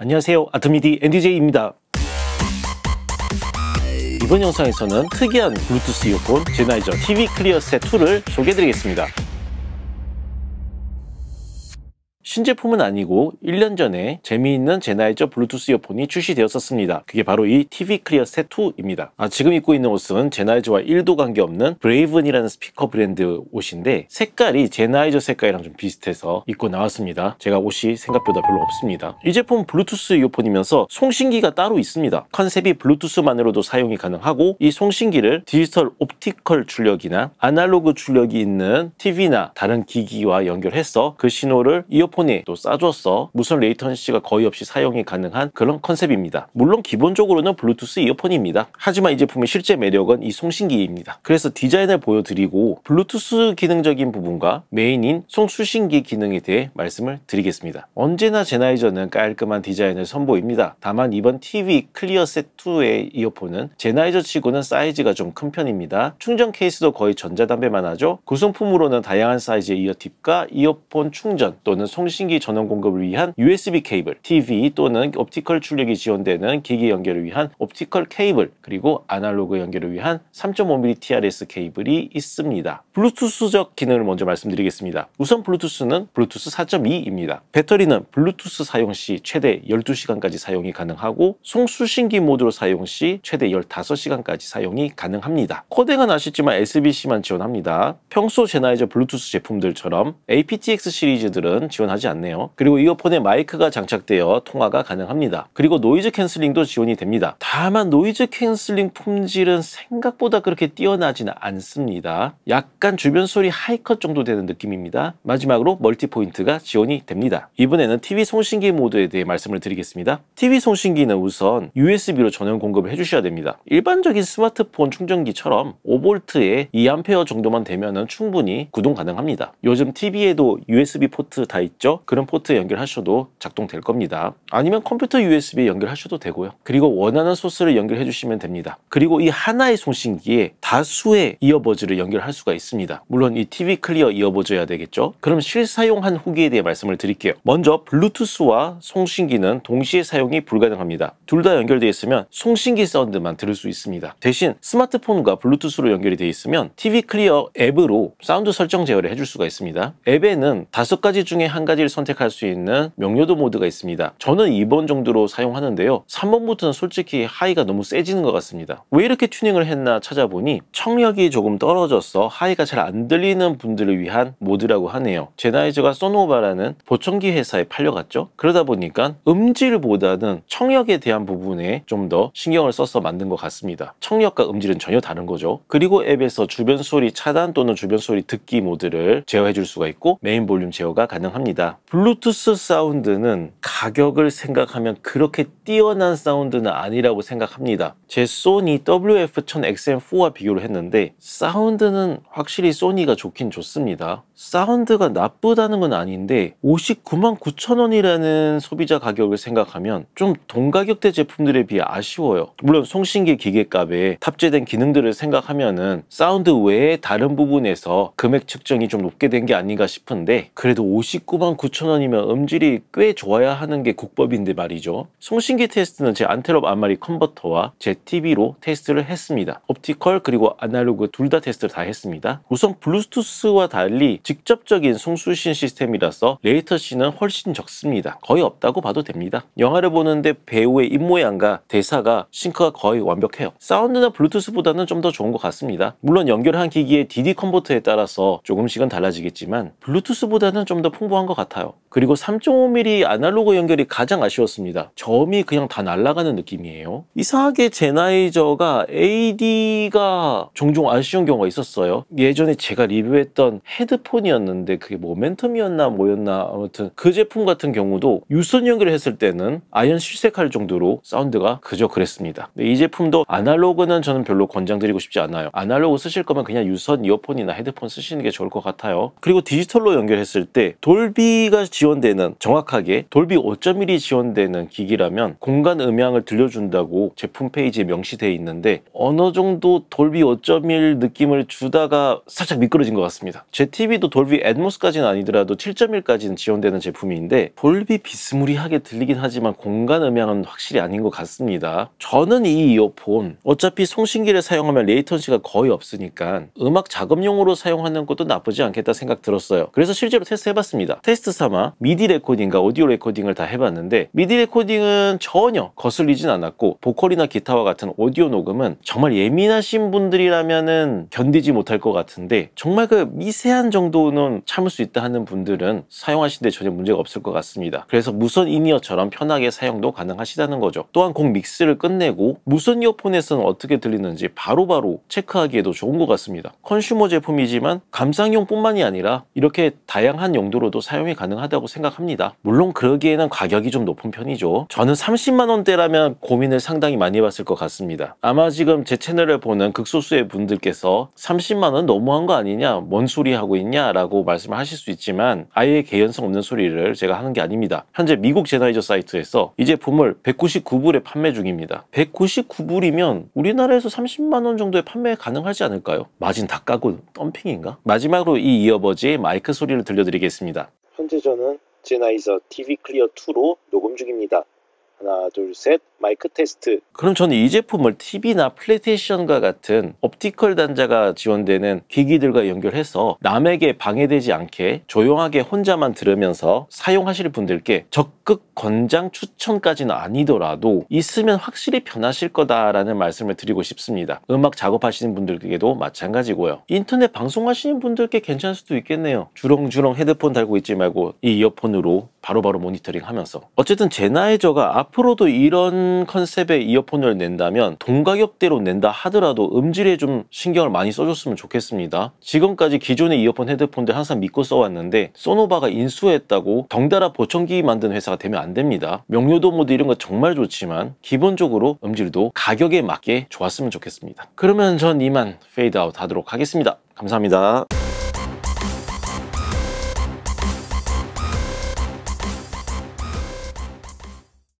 안녕하세요 아트미디 NDJ입니다 이번 영상에서는 특이한 블루투스 이어폰 제나이저 TV 클리어 셋 2를 소개해드리겠습니다 신제품은 아니고 1년 전에 재미있는 제나이저 블루투스 이어폰이 출시되었었습니다. 그게 바로 이 TV 클리어 세2입니다. 아, 지금 입고 있는 옷은 제나이저와 1도 관계없는 브레이븐이라는 스피커 브랜드 옷인데 색깔이 제나이저 색깔이랑 좀 비슷해서 입고 나왔습니다. 제가 옷이 생각보다 별로 없습니다. 이 제품 블루투스 이어폰이면서 송신기가 따로 있습니다. 컨셉이 블루투스만으로도 사용이 가능하고 이 송신기를 디지털 옵티컬 출력이나 아날로그 출력이 있는 TV나 다른 기기와 연결해서 그 신호를 이어폰 폰이 또싸줬어 무선 레이턴시가 거의 없이 사용이 가능한 그런 컨셉입니다. 물론 기본적으로는 블루투스 이어폰입니다. 하지만 이 제품의 실제 매력은 이 송신기입니다. 그래서 디자인을 보여드리고 블루투스 기능적인 부분과 메인인 송수신기 기능에 대해 말씀을 드리겠습니다. 언제나 제나이저는 깔끔한 디자인을 선보입니다. 다만 이번 TV 클리어 세트의 이어폰은 제나이저 치고는 사이즈가 좀 큰 편입니다. 충전 케이스도 거의 전자담배만 하죠. 구성품으로는 다양한 사이즈의 이어팁과 이어폰 충전 또는 송 통신기 전원 공급을 위한 USB 케이블, TV 또는 옵티컬 출력이 지원되는 기기 연결을 위한 옵티컬 케이블, 그리고 아날로그 연결을 위한 3.5mm TRS 케이블이 있습니다. 블루투스적 기능을 먼저 말씀드리겠습니다. 우선 블루투스는 블루투스 4.2입니다. 배터리는 블루투스 사용 시 최대 12시간까지 사용이 가능하고 송수신기 모드로 사용 시 최대 15시간까지 사용이 가능합니다. 코덱은 아시지만 SBC만 지원합니다. 평소 제나이저 블루투스 제품들처럼 APTX 시리즈들은 지원하지 하지 않네요. 그리고 이어폰에 마이크가 장착되어 통화가 가능합니다. 그리고 노이즈 캔슬링도 지원이 됩니다. 다만 노이즈 캔슬링 품질은 생각보다 그렇게 뛰어나지는 않습니다. 약간 주변 소리 하이컷 정도 되는 느낌입니다. 마지막으로 멀티 포인트가 지원이 됩니다. 이번에는 TV 송신기 모드에 대해 말씀을 드리겠습니다. TV 송신기는 우선 USB로 전용 공급을 해주셔야 됩니다. 일반적인 스마트폰 충전기처럼 5V에 2A 정도만 되면 충분히 구동 가능합니다. 요즘 TV에도 USB 포트 다 있죠? 있죠? 그런 포트 연결하셔도 작동될 겁니다. 아니면 컴퓨터 USB 연결하셔도 되고요. 그리고 원하는 소스를 연결해 주시면 됩니다. 그리고 이 하나의 송신기에 다수의 이어버즈를 연결할 수가 있습니다. 물론 이 TV 클리어 이어버즈여야 되겠죠? 그럼 실사용한 후기에 대해 말씀을 드릴게요. 먼저 블루투스와 송신기는 동시에 사용이 불가능합니다. 둘 다 연결되어 있으면 송신기 사운드만 들을 수 있습니다. 대신 스마트폰과 블루투스로 연결이 되어 있으면 TV 클리어 앱으로 사운드 설정 제어를 해줄 수가 있습니다. 앱에는 다섯 가지 중에 한 가지를 선택할 수 있는 명료도 모드가 있습니다. 저는 2번 정도로 사용하는데요. 3번부터는 솔직히 하이가 너무 세지는 것 같습니다. 왜 이렇게 튜닝을 했나 찾아보니 청력이 조금 떨어져서 하이가 잘 안 들리는 분들을 위한 모드라고 하네요. 제나이저가 소노바라는 보청기 회사에 팔려갔죠. 그러다 보니까 음질보다는 청력에 대한 부분에 좀 더 신경을 써서 만든 것 같습니다. 청력과 음질은 전혀 다른 거죠. 그리고 앱에서 주변 소리 차단 또는 주변 소리 듣기 모드를 제어해 줄 수가 있고 메인 볼륨 제어가 가능합니다. 있니다 블루투스 사운드는 가격을 생각하면 그렇게 뛰어난 사운드는 아니라고 생각합니다. 제 소니 WF-1000XM4와 비교를 했는데 사운드는 확실히 소니가 좋긴 좋습니다. 사운드가 나쁘다는 건 아닌데 59만 9천 원이라는 소비자 가격을 생각하면 좀 동가격대 제품들에 비해 아쉬워요. 물론 송신기 기계값에 탑재된 기능들을 생각하면 은 사운드 외에 다른 부분에서 금액 측정이 좀 높게 된 게 아닌가 싶은데 그래도 59만 8 0 9천원이면 음질이 꽤 좋아야 하는 게 국법인데 말이죠. 송신기 테스트는 제 안테롭 안마리 컨버터와 제 TV로 테스트를 했습니다. 옵티컬 그리고 아날로그 둘 다 테스트를 다 했습니다. 우선 블루투스와 달리 직접적인 송수신 시스템이라서 레이터시는 훨씬 적습니다. 거의 없다고 봐도 됩니다. 영화를 보는데 배우의 입모양과 대사가 싱크가 거의 완벽해요. 사운드나 블루투스보다는 좀 더 좋은 것 같습니다. 물론 연결한 기기의 DD 컨버터에 따라서 조금씩은 달라지겠지만 블루투스보다는 좀 더 풍부한 것 같아요. 같아요. 그리고 3.5mm 아날로그 연결이 가장 아쉬웠습니다. 점이 그냥 다 날아가는 느낌이에요. 이상하게 제나이저가 AD가 종종 아쉬운 경우가 있었어요. 예전에 제가 리뷰했던 헤드폰이었는데 그게 모멘텀이었나 뭐였나 아무튼 그 제품 같은 경우도 유선 연결을 했을 때는 아연 실색할 정도로 사운드가 그저 그랬습니다. 이 제품도 아날로그는 저는 별로 권장드리고 싶지 않아요. 아날로그 쓰실 거면 그냥 유선 이어폰이나 헤드폰 쓰시는 게 좋을 것 같아요. 그리고 디지털로 연결했을 때 돌비가 지원되는 정확하게 돌비 5.1이 지원되는 기기라면 공간 음향을 들려준다고 제품 페이지에 명시되어 있는데 어느 정도 돌비 5.1 느낌을 주다가 살짝 미끄러진 것 같습니다. 제 TV도 돌비 앳모스까지는 아니더라도 7.1까지는 지원되는 제품인데 돌비 비스무리하게 들리긴 하지만 공간 음향은 확실히 아닌 것 같습니다. 저는 이 이어폰 어차피 송신기를 사용하면 레이턴시가 거의 없으니까 음악 작업용으로 사용하는 것도 나쁘지 않겠다 생각 들었어요. 그래서 실제로 테스트 해봤습니다. 테스트 삼아 미디 레코딩과 오디오 레코딩을 다 해봤는데 미디 레코딩은 전혀 거슬리진 않았고 보컬이나 기타와 같은 오디오 녹음은 정말 예민하신 분들이라면 견디지 못할 것 같은데 정말 그 미세한 정도는 참을 수 있다 하는 분들은 사용하시는데 전혀 문제가 없을 것 같습니다. 그래서 무선 인이어처럼 편하게 사용도 가능하시다는 거죠. 또한 곡 믹스를 끝내고 무선 이어폰에서는 어떻게 들리는지 바로바로 체크하기에도 좋은 것 같습니다. 컨슈머 제품이지만 감상용뿐만이 아니라 이렇게 다양한 용도로도 사용이 가능하다고 있다고 생각합니다. 물론 그러기에는 가격이 좀 높은 편이죠. 저는 30만 원대라면 고민을 상당히 많이 해봤을 것 같습니다. 아마 지금 제 채널을 보는 극소수의 분들께서 30만 원 너무한 거 아니냐, 뭔 소리 하고 있냐 라고 말씀을 하실 수 있지만 아예 개연성 없는 소리를 제가 하는 게 아닙니다. 현재 미국 제나이저 사이트에서 이 제품을 199불에 판매 중입니다. 199불이면 우리나라에서 30만 원 정도에 판매 가능하지 않을까요? 마진 다 까고 덤핑인가? 마지막으로 이 이어버지의 마이크 소리를 들려드리겠습니다. 현재 저는 제나이서 TV 클리어 2로 녹음 중입니다. 하나 둘셋 마이크 테스트 그럼 저는 이 제품을 TV나 플레이스테이션과 같은 옵티컬 단자가 지원되는 기기들과 연결해서 남에게 방해되지 않게 조용하게 혼자만 들으면서 사용하실 분들께 적극 권장 추천까지는 아니더라도 있으면 확실히 편하실 거다라는 말씀을 드리고 싶습니다 음악 작업하시는 분들에도 마찬가지고요 인터넷 방송하시는 분들께 괜찮을 수도 있겠네요 주렁주렁 헤드폰 달고 있지 말고 이 이어폰으로 바로바로 바로 모니터링 하면서 어쨌든 제나의 저가 앞 앞으로도 이런 컨셉의 이어폰을 낸다면 동가격대로 낸다 하더라도 음질에 좀 신경을 많이 써줬으면 좋겠습니다. 지금까지 기존의 이어폰 헤드폰들 항상 믿고 써왔는데 소노바가 인수했다고 덩달아 보청기 만든 회사가 되면 안 됩니다. 명료도 모드 이런 거 정말 좋지만 기본적으로 음질도 가격에 맞게 좋았으면 좋겠습니다. 그러면 전 이만 페이드아웃 하도록 하겠습니다. 감사합니다.